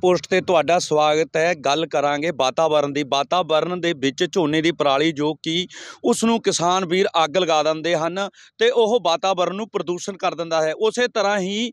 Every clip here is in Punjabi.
ਪੋਸਟ ਤੇ ਤੁਹਾਡਾ ਸਵਾਗਤ ਹੈ ਗੱਲ ਕਰਾਂਗੇ ਵਾਤਾਵਰਣ ਦੀ ਵਾਤਾਵਰਣ ਦੇ ਵਿੱਚ ਝੋਨੇ ਦੀ ਪਰਾਲੀ ਜੋ ਕਿ ਉਸ ਨੂੰ ਕਿਸਾਨ ਵੀਰ ਅੱਗ ਲਗਾ ਦਿੰਦੇ ਹਨ ਤੇ ਉਹ ਵਾਤਾਵਰਣ ਨੂੰ ਪ੍ਰਦੂਸ਼ਣ ਕਰ ਦਿੰਦਾ ਹੈ ਉਸੇ ਤਰ੍ਹਾਂ ਹੀ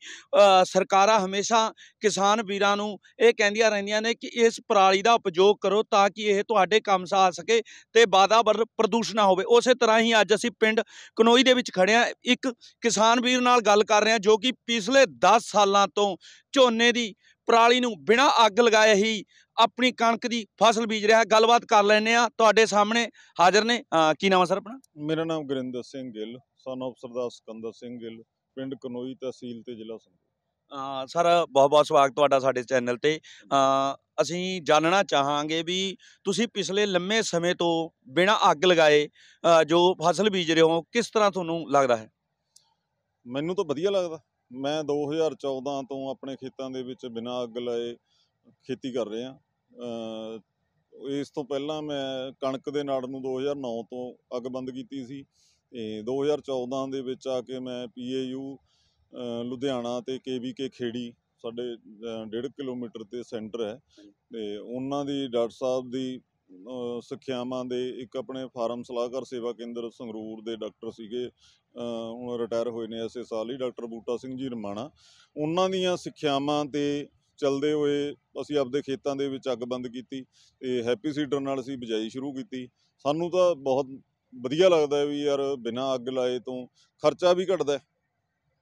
ਸਰਕਾਰਾਂ ਹਮੇਸ਼ਾ ਕਿਸਾਨ ਵੀਰਾਂ ਨੂੰ ਇਹ ਕਹਿੰਦੀਆਂ ਰਹਿੰਦੀਆਂ ਨੇ ਕਿ ਇਸ ਪਰਾਲੀ ਦਾ ਉਪਯੋਗ ਕਰੋ ਤਾਂ ਕਿ ਇਹ ਤੁਹਾਡੇ ਕੰਮ ਸਾ ਆ ਸਕੇ ਤੇ ਵਾਤਾਵਰਣ ਪ੍ਰਦੂਸ਼ਣ ਨਾ ਹੋਵੇ ਉਸੇ ਤਰ੍ਹਾਂ ਹੀ ਅੱਜ ਅਸੀਂ ਪਿੰਡ ਕਨੋਈ ਦੇ ਵਿੱਚ ਖੜੇ ਇੱਕ ਕਿਸਾਨ ਵੀਰ ਨਾਲ ਗੱਲ ਕਰ ਰਹੇ ਹਾਂ ਜੋ ਕਿ ਪਿਛਲੇ 10 ਸਾਲਾਂ ਤੋਂ ਝੋਨੇ ਦੀ ਪਰਾਲੀ ਨੂੰ ਬਿਨਾ ਅੱਗ ਲਗਾਏ ਹੀ ਆਪਣੀ ਕਣਕ ਦੀ ਫਸਲ ਬੀਜ ਰਿਹਾ ਹੈ ਗੱਲਬਾਤ ਕਰ ਲੈਣੇ ਆ ਤੁਹਾਡੇ ਸਾਹਮਣੇ ਹਾਜ਼ਰ ਨੇ ਕੀ ਨਾਮ ਆ ਸਰ ਆਪਣਾ ਮੇਰਾ ਨਾਮ ਗੁਰਿੰਦਰ ਸਿੰਘ ਗਿੱਲ ਸਨ of ਸਰਦਾਰ ਸਕੰਦਰ ਸਿੰਘ ਗਿੱਲ ਪਿੰਡ ਕਨੋਈ ਤਹਿਸੀਲ ਤੇ ਜ਼ਿਲ੍ਹਾ ਸੰਗਰੂਰ ਸਰ ਬਹੁਤ ਬਹੁਤ ਸਵਾਗਤ ਤੁਹਾਡਾ ਸਾਡੇ ਚੈਨਲ ਤੇ ਅਸੀਂ ਜਾਣਨਾ ਚਾਹਾਂਗੇ ਵੀ ਤੁਸੀਂ ਪਿਛਲੇ ਲੰਮੇ ਸਮੇਂ ਤੋਂ ਬਿਨਾ ਅੱਗ ਲਗਾਏ ਜੋ ਫਸਲ ਬੀਜ ਰਹੇ ਹੋ ਕਿਸ ਤਰ੍ਹਾਂ ਤੁਹਾਨੂੰ ਲੱਗਦਾ ਹੈ ਮੈਨੂੰ ਤਾਂ ਵਧੀਆ ਲੱਗਦਾ ਮੈਂ 2014 ਤੋਂ ਆਪਣੇ ਖੇਤਾਂ ਦੇ ਵਿੱਚ ਬਿਨਾਂ ਅੱਗ ਲਾਏ ਖੇਤੀ ਕਰ ਰਿਹਾ ਇਸ ਤੋਂ ਪਹਿਲਾਂ ਮੈਂ ਕਣਕ ਦੇ ਨਾੜ ਨੂੰ 2009 ਤੋਂ ਅੱਗ ਬੰਦ ਕੀਤੀ ਸੀ ਤੇ 2014 ਦੇ ਵਿੱਚ ਆ ਕੇ ਮੈਂ ਪੀਏਯੂ ਲੁਧਿਆਣਾ ਤੇ ਕੇਵੀਕੇ ਖੇੜੀ ਸਾਡੇ 1.5 ਕਿਲੋਮੀਟਰ ਤੇ ਸੈਂਟਰ ਹੈ ਤੇ ਉਹਨਾਂ ਦੀ ਡਾਕਟਰ ਸਾਹਿਬ ਦੀ ਸਿੱਖਿਆਵਾਂ ਦੇ ਇੱਕ ਆਪਣੇ ਫਾਰਮ ਸਲਾਹਕਾਰ ਸੇਵਾ ਕੇਂਦਰ ਸੰਗਰੂਰ ਦੇ ਡਾਕਟਰ ਸੀਗੇ ਹੁਣ ਰਿਟਾਇਰ ਹੋਏ ਨੇ ਐਸੇ ਸਾਲ ਹੀ ਡਾਕਟਰ ਬੂਟਾ ਸਿੰਘ ਜੀ ਰਮਾਣਾ ਉਹਨਾਂ ਦੀਆਂ ਸਿੱਖਿਆਵਾਂ ਤੇ ਚਲਦੇ ਹੋਏ ਅਸੀਂ ਆਪਦੇ ਖੇਤਾਂ ਦੇ ਵਿੱਚ ਅੱਗ ਬੰਦ ਕੀਤੀ ਤੇ ਹੈਪੀ ਸੀਡਰ ਨਾਲ ਅਸੀਂ ਬਿਜਾਈ ਸ਼ੁਰੂ ਕੀਤੀ ਸਾਨੂੰ ਤਾਂ ਬਹੁਤ ਵਧੀਆ ਲੱਗਦਾ ਵੀ ਯਾਰ ਬਿਨਾਂ ਅੱਗ ਲਾਏ ਤੋਂ ਖਰਚਾ ਵੀ ਘਟਦਾ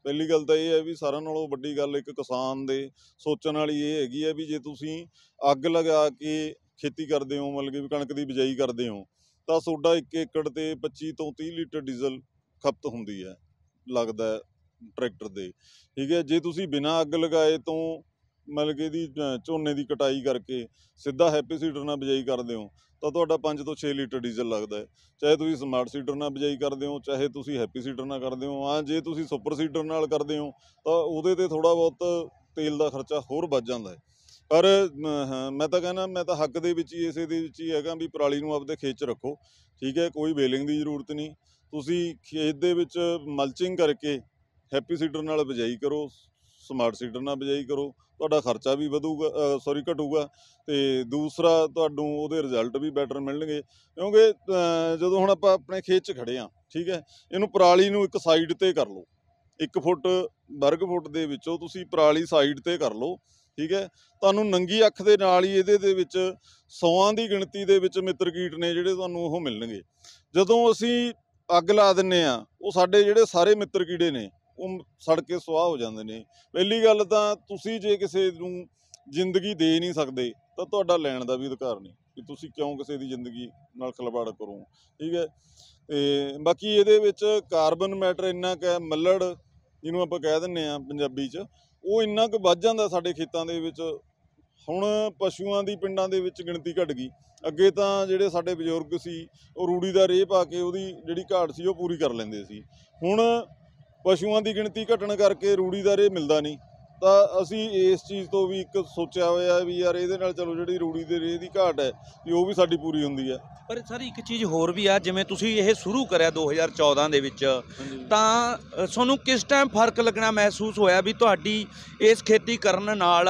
ਪਹਿਲੀ ਗੱਲ ਤਾਂ ਇਹ ਹੈ ਵੀ ਸਾਰਿਆਂ ਨਾਲੋਂ ਵੱਡੀ ਗੱਲ ਇੱਕ ਕਿਸਾਨ ਦੇ ਸੋਚਣ ਵਾਲੀ ਇਹ ਹੈਗੀ ਹੈ ਵੀ ਜੇ ਤੁਸੀਂ ਅੱਗ ਲਗਾ ਕੇ ਖੇਤੀ ਕਰਦੇ ਹੋ ਮਤਲਬ ਕਿ ਕਣਕ ਦੀ ਬਿਜਾਈ ਕਰਦੇ ਹੋ ਤਾਂ ਤੁਹਾਡਾ 1 ਏਕੜ ਤੇ 25 ਤੋਂ 30 ਲੀਟਰ ਡੀਜ਼ਲ ਖਪਤ ਹੁੰਦੀ ਹੈ ਲੱਗਦਾ ਟਰੈਕਟਰ ਦੇ ਠੀਕ ਹੈ ਜੇ ਤੁਸੀਂ ਬਿਨਾ ਅੱਗ ਲਗਾਏ ਤੋਂ ਮਤਲਬ ਕਿ ਦੀ ਝੋਨੇ ਦੀ ਕਟਾਈ ਕਰਕੇ ਸਿੱਧਾ ਹੈਪੀ ਸੀਡਰ ਨਾਲ ਬਿਜਾਈ ਕਰਦੇ ਹੋ ਤਾਂ ਤੁਹਾਡਾ 5 ਤੋਂ 6 ਲੀਟਰ ਡੀਜ਼ਲ ਲੱਗਦਾ ਹੈ ਚਾਹੇ ਤੁਸੀਂ ਸਮਾਰਟ ਸੀਡਰ ਨਾਲ ਬਿਜਾਈ ਕਰਦੇ ਹੋ ਚਾਹੇ ਤੁਸੀਂ ਹੈਪੀ ਸੀਡਰ ਨਾਲ ਕਰਦੇ ਹੋ ਆ ਜੇ ਤੁਸੀਂ ਸੁਪਰ ਸੀਡਰ ਨਾਲ ਕਰਦੇ ਹੋ ਤਾਂ ਉਹਦੇ ਤੇ ਥੋੜਾ ਬਹੁਤ ਤੇਲ ਦਾ ਖਰਚਾ ਹੋਰ ਵੱਧ ਜਾਂਦਾ ਹੈ ਪਰ ਮੈਂ ਤਾਂ ਕਹਿੰਦਾ ਮੈਂ ਤਾਂ ਹੱਕ ਦੇ ਵਿੱਚ ਹੀ ਇਸੇ ਦੇ ਵਿੱਚ ਹੀ ਹੈਗਾ ਵੀ ਪਰਾਲੀ ਨੂੰ ਆਪਦੇ ਖੇਤ 'ਚ ਰੱਖੋ ਠੀਕ ਹੈ ਕੋਈ ਬੇਲਿੰਗ ਦੀ ਜ਼ਰੂਰਤ ਨਹੀਂ ਤੁਸੀਂ ਖੇਤ ਦੇ ਵਿੱਚ ਮਲਚਿੰਗ ਕਰਕੇ ਹੈਪੀ ਸੀਡਰ ਨਾਲ ਬਜਾਈ ਕਰੋ ਸਮਾਰਟ ਸੀਡਰ ਨਾਲ ਬਜਾਈ ਕਰੋ ਤੁਹਾਡਾ ਖਰਚਾ ਵੀ ਵਧੂਗਾ ਸੌਰੀ ਘਟੂਗਾ ਤੇ ਦੂਸਰਾ ਤੁਹਾਨੂੰ ਉਹਦੇ ਰਿਜ਼ਲਟ ਵੀ ਬੈਟਰ ਮਿਲਣਗੇ ਕਿਉਂਕਿ ਜਦੋਂ ਹੁਣ ਆਪਾਂ ਆਪਣੇ ਖੇਤ 'ਚ ਖੜੇ ਆ ਠੀਕ ਹੈ ਇਹਨੂੰ ਪਰਾਲੀ ਨੂੰ ਇੱਕ ਸਾਈਡ ਤੇ ਕਰ ਲਓ 1 ਫੁੱਟ ਵਰਗ ਫੁੱਟ ਦੇ ਵਿੱਚੋਂ ਤੁਸੀਂ ਪਰਾਲੀ ਸਾਈਡ ਤੇ ਕਰ ਲਓ ਠੀਕ ਹੈ ਤੁਹਾਨੂੰ ਨੰਗੀ ਅੱਖ ਦੇ ਨਾਲ ਹੀ ਇਹਦੇ ਦੇ ਵਿੱਚ ਸੌਆਂ ਦੀ ਗਿਣਤੀ ਦੇ ਵਿੱਚ ਮਿੱਤਰ ਕੀਟ ਨੇ ਜਿਹੜੇ ਤੁਹਾਨੂੰ ਉਹ ਮਿਲਣਗੇ ਜਦੋਂ ਅਸੀਂ ਅੱਗ ਲਾ ਦਿੰਨੇ ਆ ਉਹ ਸਾਡੇ ਜਿਹੜੇ ਸਾਰੇ ਮਿੱਤਰ ਕੀੜੇ ਨੇ ਉਹ ਸੜ ਕੇ ਸੁਆਹ ਹੋ ਜਾਂਦੇ ਨੇ ਪਹਿਲੀ ਗੱਲ ਤਾਂ ਤੁਸੀਂ ਜੇ ਕਿਸੇ ਨੂੰ ਜ਼ਿੰਦਗੀ ਦੇ ਨਹੀਂ ਸਕਦੇ ਤਾਂ ਤੁਹਾਡਾ ਲੈਣ ਦਾ ਵੀ ਅਧਿਕਾਰ ਨਹੀਂ ਕਿ ਤੁਸੀਂ ਕਿਉਂ ਕਿਸੇ ਦੀ ਜ਼ਿੰਦਗੀ ਨਾਲ ਖਲਵਾੜ ਕਰੋ ਠੀਕ ਹੈ ਤੇ ਬਾਕੀ ਇਹਦੇ ਵਿੱਚ ਕਾਰਬਨ ਮੈਟਰ ਇੰਨਾ ਕਿ ਮੱਲੜ ਜਿਹਨੂੰ ਆਪਾਂ ਕਹਿ ਦਿੰਨੇ ਆ ਪੰਜਾਬੀ 'ਚ ਉਹ ਇੰਨਾ ਕੁ ਵੱਧ ਜਾਂਦਾ ਸਾਡੇ ਖੇਤਾਂ ਦੇ ਵਿੱਚ ਹੁਣ ਪਸ਼ੂਆਂ ਦੀ ਪਿੰਡਾਂ ਦੇ ਵਿੱਚ ਗਿਣਤੀ ਘਟ ਗਈ ਅੱਗੇ ਤਾਂ ਜਿਹੜੇ ਸਾਡੇ ਬਜ਼ੁਰਗ ਸੀ ਉਹ ਰੂੜੀ ਦਾ ਰੇਹ ਪਾ ਕੇ ਉਹਦੀ ਜਿਹੜੀ ਘਾਟ ਸੀ ਉਹ ਪੂਰੀ ਕਰ ਲੈਂਦੇ ਸੀ ਹੁਣ ਪਸ਼ੂਆਂ ਦੀ ਗਿਣਤੀ ਘਟਣ ਕਰਕੇ ਰੂੜੀ ਦਾ ਰੇਹ ਮਿਲਦਾ ਨਹੀਂ ਤਾਂ ਅਸੀਂ ਇਸ ਚੀਜ਼ ਤੋਂ ਵੀ ਇੱਕ ਸੋਚਿਆ ਹੋਇਆ ਵੀ ਯਾਰ ਇਹਦੇ ਨਾਲ ਚਲੋ ਜਿਹੜੀ ਰੂੜੀ ਦੇ ਰੇਹ ਦੀ ਘਾਟ ਹੈ ਵੀ ਉਹ ਵੀ ਸਾਡੀ ਪੂਰੀ ਹੁੰਦੀ ਹੈ ਪਰ ਸਰ ਇੱਕ ਚੀਜ਼ ਹੋਰ ਵੀ ਆ ਜਿਵੇਂ ਤੁਸੀਂ ਇਹ ਸ਼ੁਰੂ ਕਰਿਆ 2014 ਦੇ ਵਿੱਚ ਤਾਂ ਤੁਹਾਨੂੰ ਕਿਸ ਟਾਈਮ ਫਰਕ ਲੱਗਣਾ ਮਹਿਸੂਸ ਹੋਇਆ ਵੀ ਤੁਹਾਡੀ ਇਸ ਖੇਤੀ ਕਰਨ ਨਾਲ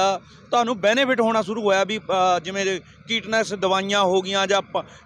ਤੁਹਾਨੂੰ ਬੈਨੀਫਿਟ ਹੋਣਾ ਸ਼ੁਰੂ ਹੋਇਆ ਵੀ ਜਿਵੇਂ ਕੀਟਨਾਸ ਦਵਾਈਆਂ ਹੋ ਗਈਆਂ ਜਾਂ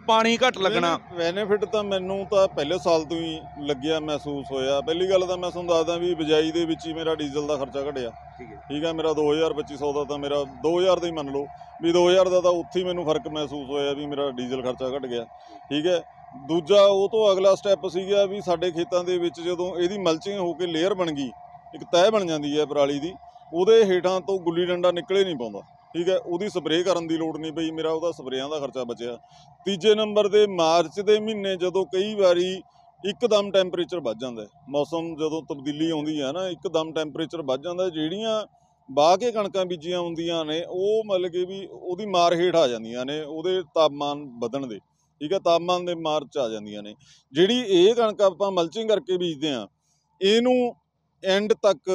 ਪਾਣੀ ਘੱਟ ਲੱਗਣਾ ਬੈਨੀਫਿਟ ਤਾਂ ਮੈਨੂੰ ਤਾਂ ਪਹਿਲੇ ਸਾਲ ਤੋਂ ਹੀ ਲੱਗਿਆ ਮਹਿਸੂਸ ਹੋਇਆ ਪਹਿਲੀ ਗੱਲ ਤਾਂ ਮੈਂ ਤੁਹਾਨੂੰ ਦੱਸਦਾ ਵੀ ਬਜਾਈ ਦੇ ਵਿੱਚ ਹੀ ਮੇਰਾ ਡੀਜ਼ਲ ਦਾ ਖਰਚਾ ਘਟਿਆ ਠੀਕ ਹੈ। ਠੀਕ ਹੈ ਮੇਰਾ 2000 ਦਾ ਤਾਂ ਮੇਰਾ 2000 ਦਾ ਹੀ ਮੰਨ ਲਓ ਵੀ 2000 ਦਾ ਤਾਂ ਉੱਥੇ ਹੀ ਮੈਨੂੰ ਫਰਕ ਮਹਿਸੂਸ ਹੋਇਆ ਵੀ ਮੇਰਾ ਡੀਜ਼ਲ ਖਰਚਾ ਘਟ ਗਿਆ ਠੀਕ ਹੈ ਦੂਜਾ ਉਹ ਤੋਂ ਅਗਲਾ ਸਟੈਪ ਸੀਗਾ ਵੀ ਸਾਡੇ ਖੇਤਾਂ ਦੇ ਵਿੱਚ ਜਦੋਂ ਇਹਦੀ ਮਲਚਿੰਗ ਹੋ ਕੇ ਲੇਅਰ ਬਣ ਗਈ ਇੱਕ ਤਹਿ ਬਣ ਜਾਂਦੀ ਹੈ ਪਰਾਲੀ ਦੀ ਉਹਦੇ ਹੇਠਾਂ ਤੋਂ ਗੁੱਲੀ ਡੰਡਾ ਨਿਕਲੇ ਨਹੀਂ ਪਾਉਂਦਾ ਠੀਕ ਹੈ ਉਹਦੀ ਸਪਰੇਅ ਕਰਨ ਦੀ ਲੋੜ ਨਹੀਂ ਪਈ ਮੇਰਾ ਉਹਦਾ ਸਪਰੇਆਂ ਦਾ ਖਰਚਾ ਬਚਿਆ ਤੀਜੇ ਨੰਬਰ ਦੇ ਮਾਰਚ ਦੇ ਮਹੀਨੇ ਜਦੋਂ ਕਈ ਵਾਰੀ ਇੱਕਦਮ ਟੈਂਪਰੇਚਰ ਵੱਧ ਜਾਂਦਾ ਮੌਸਮ ਜਦੋਂ ਤਬਦੀਲੀ ਆਉਂਦੀ ਹੈ ਨਾ ਇੱਕਦਮ ਟੈਂਪਰੇਚਰ ਵੱਧ ਜਾਂਦਾ ਜਿਹੜੀਆਂ ਬਾਹ ਕੇ ਕਣਕਾਂ ਬੀਜੀਆਂ ਹੁੰਦੀਆਂ ਨੇ ਉਹ ਮਤਲਬ ਕਿ ਵੀ ਉਹਦੀ ਮਾਰ ਹੇਠ ਆ ਜਾਂਦੀਆਂ ਨੇ ਉਹਦੇ ਤਾਪਮਾਨ ਵਧਣ ਦੇ ਠੀਕ ਹੈ ਤਾਪਮਾਨ ਦੇ ਮਾਰ ਚ ਆ ਜਾਂਦੀਆਂ ਨੇ ਜਿਹੜੀ ਇਹ ਕਣਕ ਆਪਾਂ ਮਲਚਿੰਗ ਕਰਕੇ ਬੀਜਦੇ ਆ ਇਹਨੂੰ ਐਂਡ ਤੱਕ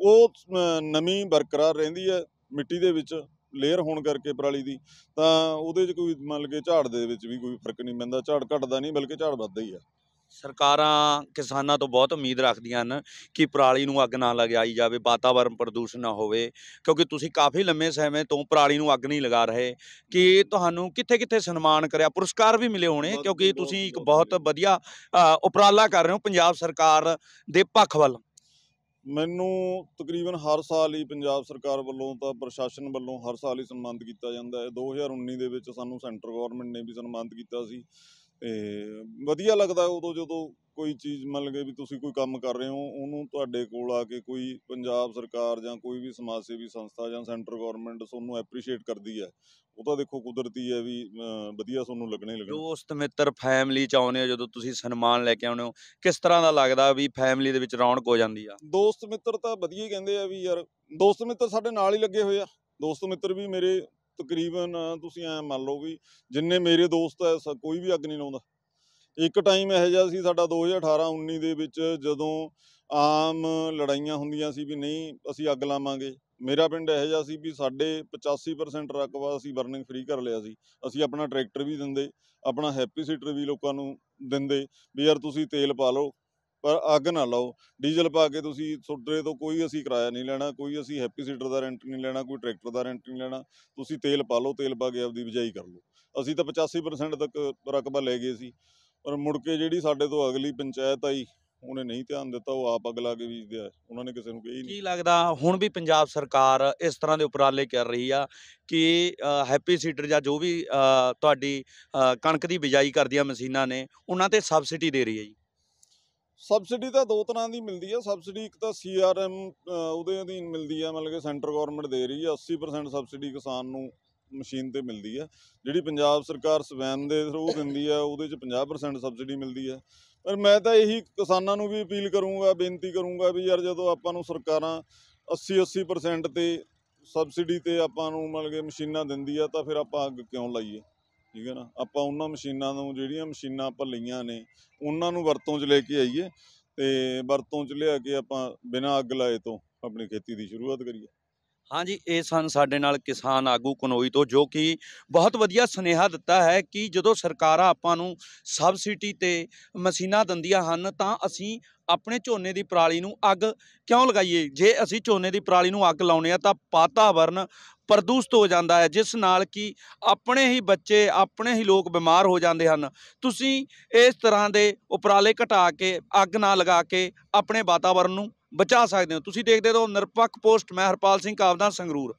ਉਹ ਨਮੀ ਬਰਕਰਾਰ ਰਹਿੰਦੀ ਹੈ ਮਿੱਟੀ ਦੇ ਵਿੱਚ ਲੇਅਰ ਹੋਣ ਕਰਕੇ ਪਰਾਲੀ ਦੀ ਤਾਂ ਉਹਦੇ 'ਚ ਕੋਈ ਮੰਨ ਕੇ ਝਾੜ ਦੇ ਵਿੱਚ ਵੀ ਕੋਈ ਫਰਕ ਨਹੀਂ ਪੈਂਦਾ ਝਾੜ ਘਟਦਾ ਨਹੀਂ ਬਲਕਿ ਝਾੜ ਵੱਧਦਾ ਹੀ ਹੈ ਸਰਕਾਰਾਂ ਕਿਸਾਨਾਂ ਤੋਂ ਬਹੁਤ ਉਮੀਦ ਰੱਖਦੀਆਂ ਹਨ ਕਿ ਪਰਾਲੀ ਨੂੰ ਅੱਗ ਨਾ ਲਗਾਈ ਜਾਵੇ ਵਾਤਾਵਰਣ ਪ੍ਰਦੂਸ਼ਣ ਨਾ ਹੋਵੇ ਕਿਉਂਕਿ ਤੁਸੀਂ ਕਾਫੀ ਲੰਮੇ ਸਮੇਂ ਤੋਂ ਪਰਾਲੀ ਨੂੰ ਅੱਗ ਨਹੀਂ ਲਗਾ ਰਹੇ ਕਿ ਤੁਹਾਨੂੰ ਕਿੱਥੇ-ਕਿੱਥੇ ਸਨਮਾਨ ਕਰਿਆ ਪੁਰਸਕਾਰ ਵੀ ਮਿਲੇ ਹੋਣੇ ਕਿਉਂਕਿ ਤੁਸੀਂ ਇੱਕ ਬਹੁਤ ਵਧੀਆ ਉਪਰਾਲਾ ਕਰ ਰਹੇ ਹੋ ਪੰਜਾਬ ਸਰਕਾਰ ਦੇ ਪੱਖ ਵੱਲ ਮੈਨੂੰ ਤਕਰੀਬਨ ਹਰ ਸਾਲ ਹੀ ਪੰਜਾਬ ਸਰਕਾਰ ਵੱਲੋਂ ਤਾਂ ਪ੍ਰਸ਼ਾਸਨ ਵੱਲੋਂ ਹਰ ਸਾਲ ਹੀ ਸਨਮਾਨਿਤ ਕੀਤਾ ਜਾਂਦਾ ਹੈ 2019 ਦੇ ਵਿੱਚ ਸਾਨੂੰ ਸੈਂਟਰ ਗਵਰਨਮੈਂਟ ਨੇ ਵੀ ਸਨਮਾਨਿਤ ਕੀਤਾ ਸੀ ਤੇ ਵਧੀਆ ਲੱਗਦਾ ਉਦੋਂ ਜਦੋਂ ਕੋਈ ਚੀਜ਼ ਮੰਨ ਲਗੇ ਵੀ ਤੁਸੀਂ ਕੋਈ ਕੰਮ ਕਰ ਰਹੇ ਹੋ ਉਹਨੂੰ ਤੁਹਾਡੇ ਕੋਲ ਆ ਕੇ ਕੋਈ ਪੰਜਾਬ ਸਰਕਾਰ ਜਾਂ ਕੋਈ ਵੀ ਸਮਾਜ ਸੇਵੀ ਸੰਸਥਾ ਜਾਂ ਸੈਂਟਰ ਗਵਰਨਮੈਂਟ ਤੁਹਾਨੂੰ ਐਪਰੀਸ਼ੀਏਟ ਕਰਦੀ ਹੈ ਉਹ ਤਾਂ ਦੇਖੋ ਕੁਦਰਤੀ ਹੈ ਵੀ ਵਧੀਆ ਤੁਹਾਨੂੰ ਲੱਗਣੇ ਲੱਗਣ ਦੋਸਤ ਮਿੱਤਰ ਫੈਮਿਲੀ ਚ ਆਉਨੇ ਹੋ ਜਦੋਂ ਤੁਸੀਂ ਸਨਮਾਨ ਲੈ ਕੇ ਆਉਨੇ ਹੋ ਕਿਸ ਤਰ੍ਹਾਂ ਦਾ ਲੱਗਦਾ ਵੀ ਫੈਮਿਲੀ ਦੇ ਵਿੱਚ ਰੌਣਕ ਹੋ ਜਾਂਦੀ ਆ ਦੋਸਤ ਮਿੱਤਰ ਤਾਂ ਵਧੀਆ ਹੀ ਕਹਿੰਦੇ ਆ ਵੀ ਯਾਰ ਦੋਸਤ ਮਿੱਤਰ ਸਾਡੇ ਨਾਲ ਹੀ ਲੱਗੇ ਹੋਏ ਆ ਦੋਸਤ ਮਿੱਤਰ ਵੀ ਮੇਰੇ ਤਕਰੀਬਨ ਤੁਸੀਂ ਐ ਮੰਨ ਲਓ ਵੀ ਜਿੰਨੇ ਮੇਰੇ ਦੋਸਤ ਐ ਕੋਈ ਵੀ ਅੱਗ ਨਹੀਂ ਲਾਉਂਦਾ ਇੱਕ ਟਾਈਮ ਇਹੋ ਜਿਹਾ ਸੀ ਸਾਡਾ 2018-19 ਦੇ ਵਿੱਚ ਜਦੋਂ ਆਮ ਲੜਾਈਆਂ ਹੁੰਦੀਆਂ ਸੀ ਵੀ ਨਹੀਂ ਅਸੀਂ ਅੱਗ ਲਾਵਾਂਗੇ ਮੇਰਾ ਪਿੰਡ ਇਹੋ ਜਿਹਾ ਸੀ ਵੀ ਸਾਡੇ 85% ਰਕਬਾ ਅਸੀਂ ਬਰਨਿੰਗ ਫ੍ਰੀ ਕਰ ਲਿਆ ਸੀ ਅਸੀਂ ਆਪਣਾ ਟਰੈਕਟਰ ਵੀ ਦਿੰਦੇ ਆਪਣਾ ਹੈਪੀ ਸੀਟਰ ਵੀ ਲੋਕਾਂ ਨੂੰ ਦਿੰਦੇ ਵੀ ਯਾਰ ਤੁਸੀਂ ਤੇਲ ਪਾ ਲਓ ਪਰ ਅੱਗ ਨਾ ਲਾਓ ਡੀਜ਼ਲ ਪਾ ਕੇ ਤੁਸੀਂ ਸੁਡਰੇ ਤੋਂ ਕੋਈ ਅਸੀਂ ਕਿਰਾਇਆ ਨਹੀਂ ਲੈਣਾ ਕੋਈ ਅਸੀਂ ਹੈਪੀ ਸੀਟਰ ਦਾ ਰੈਂਟ ਨਹੀਂ ਲੈਣਾ ਕੋਈ ਟਰੈਕਟਰ ਦਾ ਰੈਂਟ ਨਹੀਂ ਲੈਣਾ ਤੁਸੀਂ ਤੇਲ ਪਾ ਲਓ ਤੇਲ ਪਾ ਕੇ ਆਪਦੀ ਬਿਜਾਈ ਕਰ ਲਓ ਅਸੀਂ ਤਾਂ 85% ਤੱਕ ਰਕਬਾ ਲੈ ਗਏ ਸੀ ਪਰ ਮੁੜ ਕੇ ਜਿਹੜੀ ਸਾਡੇ ਤੋਂ ਅਗਲੀ ਪੰਚਾਇਤ ਆਈ ਉਹਨੇ ਨਹੀਂ ਧਿਆਨ ਦਿੱਤਾ ਉਹ ਆਪ ਅਗਲਾ ਕੇ ਵੀ ਆ ਉਹਨਾਂ ਨੇ ਕਿਸੇ ਨੂੰ ਕਹੀ ਨਹੀਂ ਕੀ ਲੱਗਦਾ ਹੁਣ ਵੀ ਪੰਜਾਬ ਸਰਕਾਰ ਇਸ ਤਰ੍ਹਾਂ ਦੇ ਉਪਰਾਲੇ ਕਰ ਰਹੀ ਆ ਕਿ ਹੈਪੀ ਸੀਟਰ ਜਾਂ ਜੋ ਵੀ ਤੁਹਾਡੀ ਕਣਕ ਦੀ ਬਿਜਾਈ ਕਰਦੀਆਂ ਮਸ਼ੀਨਾਂ ਨੇ ਉਹਨਾਂ ਤੇ ਸਬਸਿਡੀ ਦੇ ਰਹੀ ਹੈ ਜੀ ਸਬਸਿਡੀ ਤਾਂ ਦੋ ਤਰ੍ਹਾਂ ਦੀ ਮਿਲਦੀ ਆ ਸਬਸਿਡੀ ਇੱਕ ਤਾਂ ਸੀਆਰਐਮ ਉਹਦੇ ਅਧੀਨ ਮਿਲਦੀ ਆ ਮਤਲਬ ਕਿ ਸੈਂਟਰ ਗਵਰਨਮੈਂਟ ਦੇ ਰਹੀ ਆ 80% ਸਬਸਿਡੀ ਕਿਸਾਨ ਨੂੰ ਮਸ਼ੀਨ ਤੇ ਮਿਲਦੀ ਆ ਜਿਹੜੀ ਪੰਜਾਬ ਸਰਕਾਰ ਸਵੈਨ ਦੇ ਥਰੂ ਦਿੰਦੀ ਆ ਉਹਦੇ ਚ 50% ਸਬਸਿਡੀ ਮਿਲਦੀ ਆ ਪਰ ਮੈਂ ਤਾਂ ਇਹੀ ਕਿਸਾਨਾਂ ਨੂੰ ਵੀ ਅਪੀਲ ਕਰੂੰਗਾ ਬੇਨਤੀ ਕਰੂੰਗਾ ਵੀ ਯਾਰ ਜਦੋਂ ਆਪਾਂ ਨੂੰ ਸਰਕਾਰਾਂ 80 80% ਤੇ ਸਬਸਿਡੀ ਤੇ ਆਪਾਂ ਨੂੰ ਮਤਲਬ ਕਿ ਮਸ਼ੀਨਾਂ ਦਿੰਦੀ ਆ ਤਾਂ ਫਿਰ ਆਪਾਂ ਅੱਗ ਕਿਉਂ ਲਾਈਏ ਠੀਕ ਹੈ ਨਾ ਆਪਾਂ ਉਹਨਾਂ ਮਸ਼ੀਨਾਂ ਨੂੰ ਜਿਹੜੀਆਂ ਮਸ਼ੀਨਾਂ ਆਪਾਂ ਲਈਆਂ ਨੇ ਉਹਨਾਂ ਨੂੰ ਵਰਤੋਂ 'ਚ ਲੈ ਕੇ ਆਈਏ ਤੇ ਵਰਤੋਂ 'ਚ ਲਿਆ ਕੇ ਆਪਾਂ ਬਿਨਾਂ ਅੱਗ ਲਾਏ ਤੋਂ ਆਪਣੀ ਖੇਤੀ ਦੀ ਸ਼ੁਰੂਆਤ ਕਰੀਏ ਹਾਂਜੀ ਇਹ ਸਨ ਸਾਡੇ ਨਾਲ ਕਿਸਾਨ ਆਗੂ ਕਨੋਈ ਤੋਂ ਜੋ ਕਿ ਬਹੁਤ ਵਧੀਆ ਸੁਨੇਹਾ ਦਿੱਤਾ ਹੈ ਕਿ ਜਦੋਂ ਸਰਕਾਰਾਂ ਆਪਾਂ ਨੂੰ ਸਬਸਿਡੀ ਤੇ ਮਸ਼ੀਨਾਂ ਦਿੰਦੀਆਂ ਹਨ ਤਾਂ ਅਸੀਂ ਆਪਣੇ ਝੋਨੇ ਦੀ ਪਰਾਲੀ ਨੂੰ ਅੱਗ ਕਿਉਂ ਲਗਾਈਏ ਜੇ ਅਸੀਂ ਝੋਨੇ ਦੀ ਪਰਾਲੀ ਨੂੰ ਅੱਗ ਲਾਉਨੇ ਆ ਤਾਂ ਪਾਤਾਵਰਨ ਪ੍ਰਦੂਸ਼ਿਤ ਹੋ ਜਾਂਦਾ ਹੈ ਜਿਸ ਨਾਲ ਕਿ ਆਪਣੇ ਹੀ ਬੱਚੇ ਆਪਣੇ ਹੀ ਲੋਕ ਬਿਮਾਰ ਹੋ ਜਾਂਦੇ ਹਨ ਤੁਸੀਂ ਇਸ ਤਰ੍ਹਾਂ ਦੇ ਉਪਰਾਲੇ ਘਟਾ ਕੇ ਅੱਗ ਨਾ ਲਗਾ ਕੇ ਆਪਣੇ ਵਾਤਾਵਰਣ ਨੂੰ ਬਚਾ ਸਕਦੇ ਹੋ ਤੁਸੀਂ ਦੇਖਦੇ ਹੋ ਨਿਰਪੱਖ ਪੋਸਟ ਮੈਂ ਹਰਪਾਲ ਸਿੰਘ ਕਾਵਦਾ ਸੰਗਰੂਰ